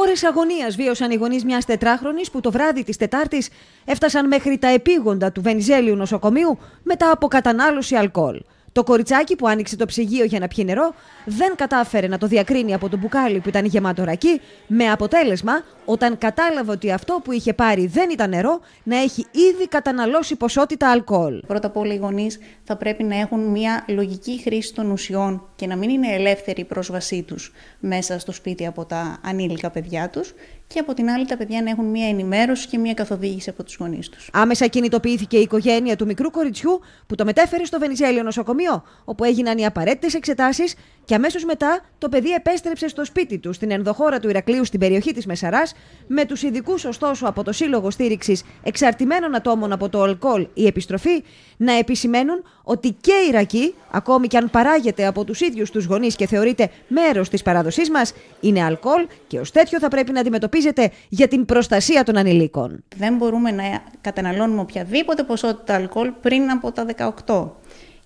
Ώρες αγωνίας βίωσαν οι γονείς μιας τετράχρονης που το βράδυ της Τετάρτης έφτασαν μέχρι τα επίγοντα του Βενιζέλιου νοσοκομείου μετά από κατανάλωση αλκοόλ. Το κοριτσάκι που άνοιξε το ψυγείο για να πιει νερό δεν κατάφερε να το διακρίνει από το μπουκάλι που ήταν γεμάτο ρακί, με αποτέλεσμα, όταν κατάλαβε ότι αυτό που είχε πάρει δεν ήταν νερό, να έχει ήδη καταναλώσει ποσότητα αλκοόλ. Πρώτα απ' όλα, οι γονείς θα πρέπει να έχουν μια λογική χρήση των ουσιών και να μην είναι ελεύθερη η πρόσβασή τους μέσα στο σπίτι από τα ανήλικα παιδιά τους και από την άλλη τα παιδιά να έχουν μια ενημέρωση και μια καθοδήγηση από τους γονείς τους. Άμεσα κινητοποιήθηκε η οικογένεια του μικρού κοριτσιού που το μετέφερε στο Βενιζέλιο νοσοκομείο νοσοκομείο, όπου έγιναν οι απαραίτητες εξετάσεις και αμέσως μετά το παιδί επέστρεψε στο σπίτι του, στην ενδοχώρα του Ηρακλείου, στην περιοχή της Μεσαράς, με τους ειδικούς ωστόσο από το Σύλλογο Στήριξης Εξαρτημένων Ατόμων από το Αλκοόλ η Επιστροφή να επισημαίνουν ότι και η Ρακή, ακόμη και αν παράγεται από τους ίδιους τους γονείς και θεωρείται μέρος της παράδοσή μας, είναι αλκοόλ και ως τέτοιο θα πρέπει να αντιμετωπίζεται για την προστασία των ανηλίκων. Δεν μπορούμε να καταναλώνουμε οποιαδήποτε ποσότητα αλκοόλ πριν από τα 18.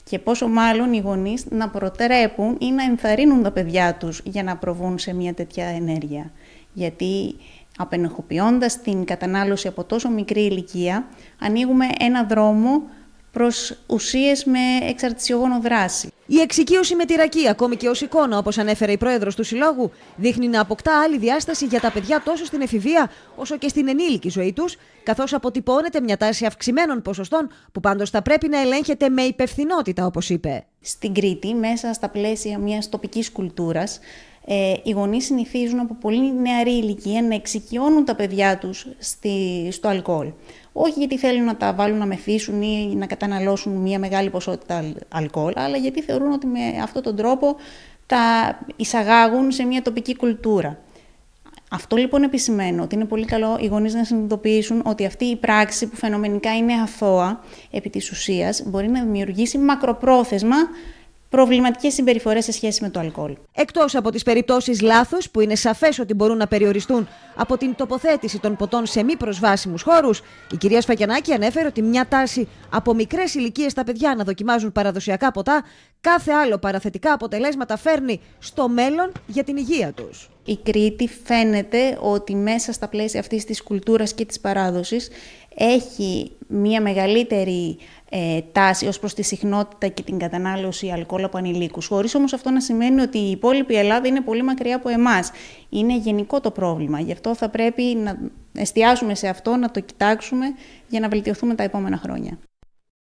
Και πόσο μάλλον οι γονείς να προτρέπουν ή να ενθαρρύνουν τα παιδιά τους για να προβούν σε μια τέτοια ενέργεια. Γιατί απενεχοποιώντας την κατανάλωση από τόσο μικρή ηλικία, ανοίγουμε ένα δρόμο προς ουσίες με εξαρτησιογόνο δράση. Η εξοικείωση με τη ρακή, ακόμη και ως εικόνα, όπως ανέφερε η πρόεδρος του Συλλόγου, δείχνει να αποκτά άλλη διάσταση για τα παιδιά τόσο στην εφηβεία όσο και στην ενήλικη ζωή τους, καθώς αποτυπώνεται μια τάση αυξημένων ποσοστών που πάντως θα πρέπει να ελέγχεται με υπευθυνότητα, όπως είπε. Στην Κρήτη, μέσα στα πλαίσια μιας τοπικής κουλτούρας, ε, οι γονείς συνηθίζουν από πολύ νεαρή ηλικία να εξοικειώνουν τα παιδιά τους στη, στο αλκοόλ. Όχι γιατί θέλουν να τα βάλουν να μεθύσουν ή να καταναλώσουν μια μεγάλη ποσότητα αλκοόλ, αλλά γιατί θεωρούν ότι με αυτόν τον τρόπο τα εισαγάγουν σε μια τοπική κουλτούρα. Αυτό λοιπόν επισημαίνω ότι είναι πολύ καλό οι γονείς να συνειδητοποιήσουν ότι αυτή η πράξη που φαινομενικά είναι αθώα επί της ουσίας μπορεί να δημιουργήσει μακροπρόθεσμα προβληματικές συμπεριφορές σε σχέση με το αλκοόλ. Εκτός από τις περιπτώσεις λάθο, που είναι σαφές ότι μπορούν να περιοριστούν από την τοποθέτηση των ποτών σε μη προσβάσιμους χώρους, η κυρία Σφακιανάκη ανέφερε ότι μια τάση από μικρές ηλικίες τα παιδιά να δοκιμάζουν παραδοσιακά ποτά, κάθε άλλο παραθετικά αποτελέσματα φέρνει στο μέλλον για την υγεία τους. Η Κρήτη φαίνεται ότι μέσα στα πλαίσια αυτής της κουλτούρας και της παράδοσης έχει μία μεγαλύτερη ε, τάση ως προς τη συχνότητα και την κατανάλωση αλκοόλ από ανηλίκους. Χωρίς όμως αυτό να σημαίνει ότι η υπόλοιπη Ελλάδα είναι πολύ μακριά από εμάς. Είναι γενικό το πρόβλημα. Γι' αυτό θα πρέπει να εστιάσουμε σε αυτό, να το κοιτάξουμε για να βελτιωθούμε τα επόμενα χρόνια.